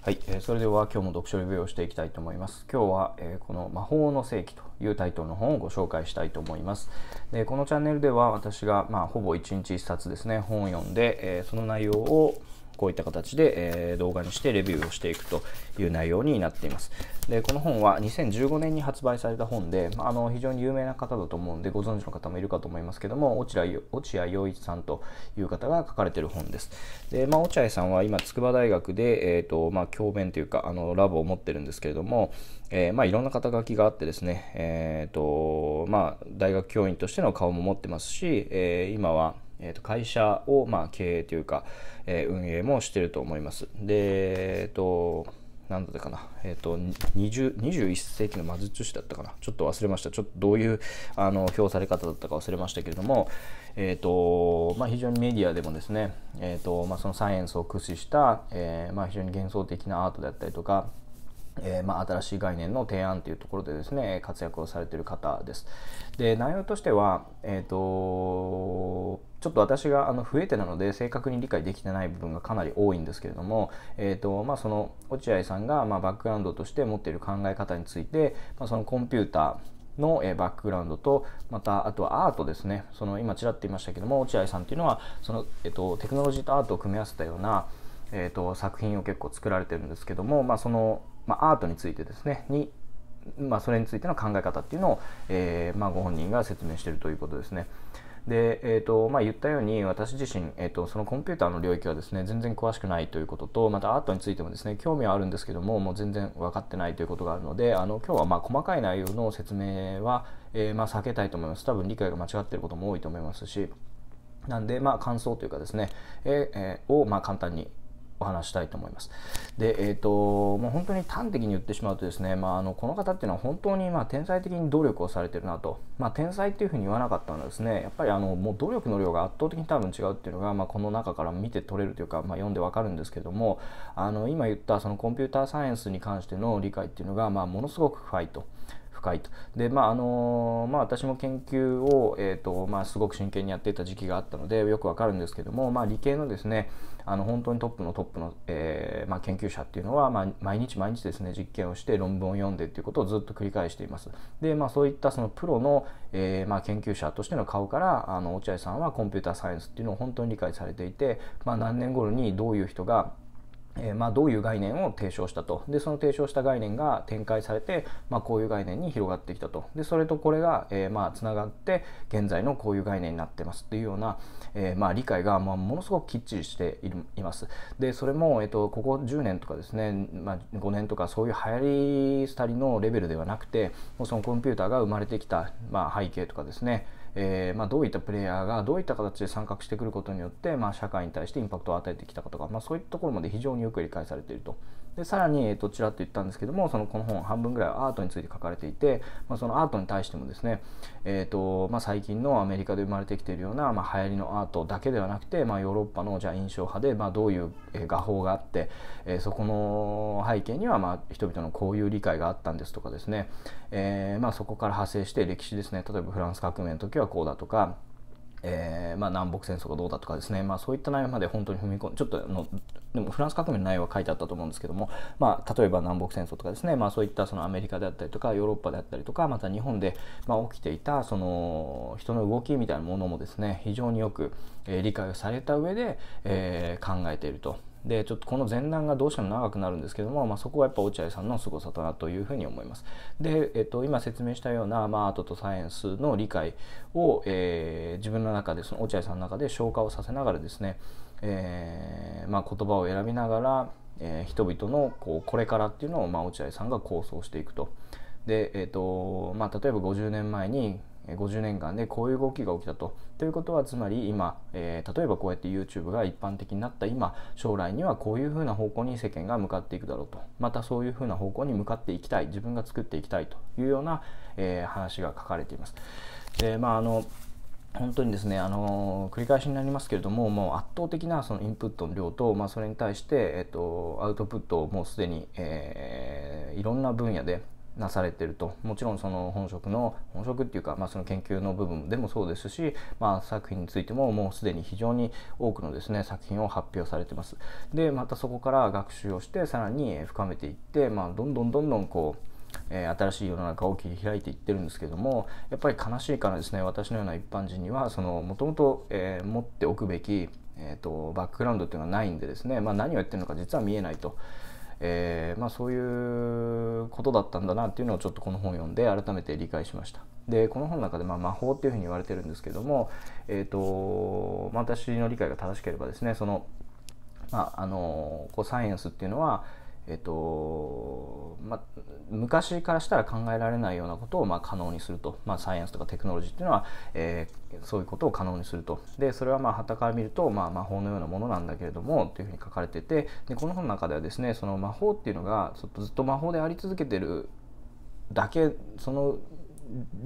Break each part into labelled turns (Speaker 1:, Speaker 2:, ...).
Speaker 1: はい、えー、それでは今日も読書レビューをしていきたいと思います。今日は、えー、この魔法の世紀というタイトルの本をご紹介したいと思います。でこのチャンネルでは私が、まあ、ほぼ1日1冊ですね、本を読んで、えー、その内容をこういった形で、え動画にしてレビューをしていくという内容になっています。でこの本は2015年に発売された本で、まあ、の非常に有名な方だと思うんでご存知の方もいるかと思いますけども落合落合陽一さんという方が書かれている本です。で、まあ、落合さんは今筑波大学で、えーとまあ、教鞭というかあのラボを持ってるんですけれども、えー、まあ、いろんな肩書きがあってですね、えーとまあ、大学教員としての顔も持ってますし、えー、今はえー、と会社をまあ経営というか、えー、運営もしてると思います。で、えっ、ー、と、何だったかな、えっ、ー、と、21世紀の魔術師だったかな、ちょっと忘れました、ちょっとどういうあの評され方だったか忘れましたけれども、えっ、ー、と、まあ、非常にメディアでもですね、えっ、ー、と、まあ、そのサイエンスを駆使した、えーまあ、非常に幻想的なアートであったりとか、えー、まあ、新しい概念の提案というところでですね活躍をされている方です。で内容としては、えーと、ちょっと私があの増えてなので正確に理解できてない部分がかなり多いんですけれども、えーとまあ、その落合さんが、まあ、バックグラウンドとして持っている考え方について、まあ、そのコンピューターのバックグラウンドとまたあとはアートですねその今ちらっと言いましたけども落合さんっていうのはその、えっと、テクノロジーとアートを組み合わせたような、えっと、作品を結構作られてるんですけども、まあ、そのまあ、アートについてですねに、まあ、それについての考え方っていうのを、えー、まあ、ご本人が説明しているということですね。で、えーとまあ、言ったように私自身、えーと、そのコンピューターの領域はですね全然詳しくないということとまたアートについてもですね興味はあるんですけどももう全然分かってないということがあるのであの今日はまあ細かい内容の説明は、えー、まあ、避けたいと思います多分理解が間違っていることも多いと思いますしなんでまあ感想というかですね、えー、をまあ簡単にお話したいと思います。で、えーと、ともう本当に端的に言ってしまうとですね、まあ、あのこの方っていうのは本当にまあ天才的に努力をされてるなと、まあ、天才っていうふうに言わなかったのはですねやっぱりあのもう努力の量が圧倒的に多分違うっていうのが、まあ、この中から見て取れるというか、まあ、読んでわかるんですけどもあの今言ったそのコンピューターサイエンスに関しての理解っていうのが、まあ、ものすごく深いと。深いと。でまああのまあ、私も研究を、えーとまあ、すごく真剣にやっていた時期があったのでよくわかるんですけども、まあ、理系のですねあの本当にトップのトップの、えーまあ、研究者っていうのは、まあ、毎日毎日ですね実験をして論文を読んでっていうことをずっと繰り返しています。で、まあ、そういったそのプロの、えーまあ、研究者としての顔からあの落合さんはコンピューターサイエンスっていうのを本当に理解されていて、まあ、何年頃にどういう人が、うえまあ、どういう概念を提唱したとでその提唱した概念が展開されて、まあ、こういう概念に広がってきたとでそれとこれが、えー、まあ、つながって現在のこういう概念になってますっていうような、えー、ま理解が、まものすごくきっちりしていますでそれも、えーと、ここ10年とかですね、ま5年とかそういう流行り廃りのレベルではなくてもうそのコンピューターが生まれてきた、ま背景とかですねえー、まあ、どういったプレイヤーがどういった形で参画してくることによって、まあ、社会に対してインパクトを与えてきたかとか、まあ、そういったところまで非常によく理解されているとでさらに、えーと、ちらっと言ったんですけどもそのこの本半分ぐらいアートについて書かれていて、まあ、そのアートに対してもですね、えーとまあ、最近のアメリカで生まれてきているような、まあ、流行りのアートだけではなくて、まあ、ヨーロッパのじゃ印象派で、まあ、どういう画法があって、えー、そこの背景には、まあ、人々のこういう理解があったんですとかですね、えーまあ、そこから派生して歴史ですね例えばフランス革命の時はこうだとかえー、まあ、南北戦争がどうだとかですね、まあ、そういった内容まで本当に踏み込んでちょっとのでもフランス革命の内容は書いてあったと思うんですけども、まあ、例えば南北戦争とかですね、まあ、そういったそのアメリカであったりとかヨーロッパであったりとかまた日本で、ま起きていたその人の動きみたいなものもですね非常によく、え理解をされた上で、えー、考えていると。でちょっとこの前段がどうしても長くなるんですけども、まあ、そこはやっぱ落合さんの凄さだなというふうに思います。で、えっと、今説明したような、まあ、アートとサイエンスの理解を、えー、自分の中でその落合さんの中で消化をさせながらですね、えー、まあ、言葉を選びながら、えー、人々のこうこれからっていうのを、まあ、落合さんが構想していくと。で、えっとまあ、例えば50年前に50年間でこういう動きが起きたと。ということはつまり今、えー、例えばこうやって YouTube が一般的になった今将来にはこういうふうな方向に世間が向かっていくだろうとまたそういうふうな方向に向かっていきたい自分が作っていきたいというような、えー、話が書かれています。でまああの本当にですね、あのー、繰り返しになりますけれどももう圧倒的なそのインプットの量と、まあ、それに対して、えっと、アウトプットをもうすでに、えー、いろんな分野でなされてるともちろんその本職の本職っていうか、まあ、その研究の部分でもそうですし、まあ、作品についてももうすでに非常に多くのですね作品を発表されてます。でまたそこから学習をしてさらに深めていって、まあ、どんどんどんどんこう新しい世の中を切り開いていってるんですけどもやっぱり悲しいからですね私のような一般人にはもともと持っておくべき、えーとバックグラウンドっていうのはないんでですね、まあ、何をやってるのか実は見えないとえー、まあ、そういうことだったんだなっていうのをちょっとこの本を読んで改めて理解しました。でこの本の中で、まあ、魔法っていうふうに言われてるんですけども、えーとまあ、私の理解が正しければですねその、まあ、あのこうサイエンスっていうのはえっとまあ、昔からしたら考えられないようなことを、まあ、可能にすると、まあ、サイエンスとかテクノロジーっていうのは、えー、そういうことを可能にするとでそれはまあはたから見ると、まあ、魔法のようなものなんだけれどもというふうに書かれててでこの本の中ではですねその魔法っていうのがっとずっと魔法であり続けてるだけその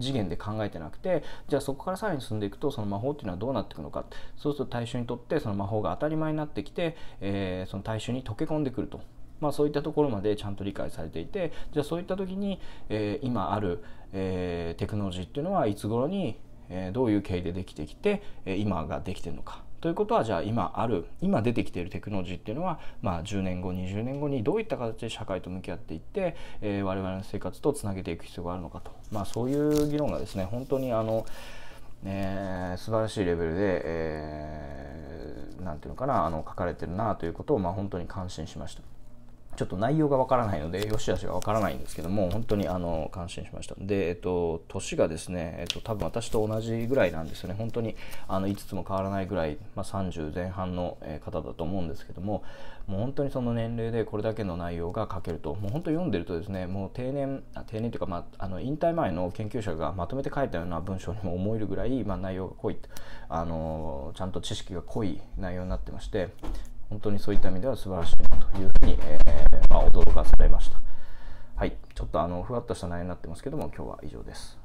Speaker 1: 次元で考えてなくてじゃあそこからさらに進んでいくとその魔法っていうのはどうなっていくのかそうすると大衆にとってその魔法が当たり前になってきて、えー、その大衆に溶け込んでくるとまあ、そういったところまでちゃんと理解されていてじゃあそういった時に、えー、今ある、えー、テクノロジーっていうのはいつ頃に、えー、どういう経緯でできてきて、え今ができてるのかということはじゃあ今ある今出てきているテクノロジーっていうのは、まあ、10年後20年後にどういった形で社会と向き合っていって、えー、我々の生活とつなげていく必要があるのかと、まあ、そういう議論がですね本当にあの、えー、素晴らしいレベルで、えー、て言うのかなあの書かれてるなということを、まあ、本当に感心しました。ちょっと内容がわからないので、よしあしがわからないんですけども、本当にあの感心しました。で、えっと、年がですね、えっと、多分私と同じぐらいなんですよね、本当にあの5つも変わらないぐらい、まあ、30前半の方だと思うんですけども、もう本当にその年齢でこれだけの内容が書けると、もう本当読んでるとですね、もう定年、定年というか、まあ、あの引退前の研究者がまとめて書いたような文章にも思えるぐらい、まあ、内容が濃い、あのちゃんと知識が濃い内容になってまして、本当にそういった意味では素晴らしいなというふうに、えー、まあ、驚かされました。はい、ちょっとあのふわっとした内容になってますけども、今日は以上です。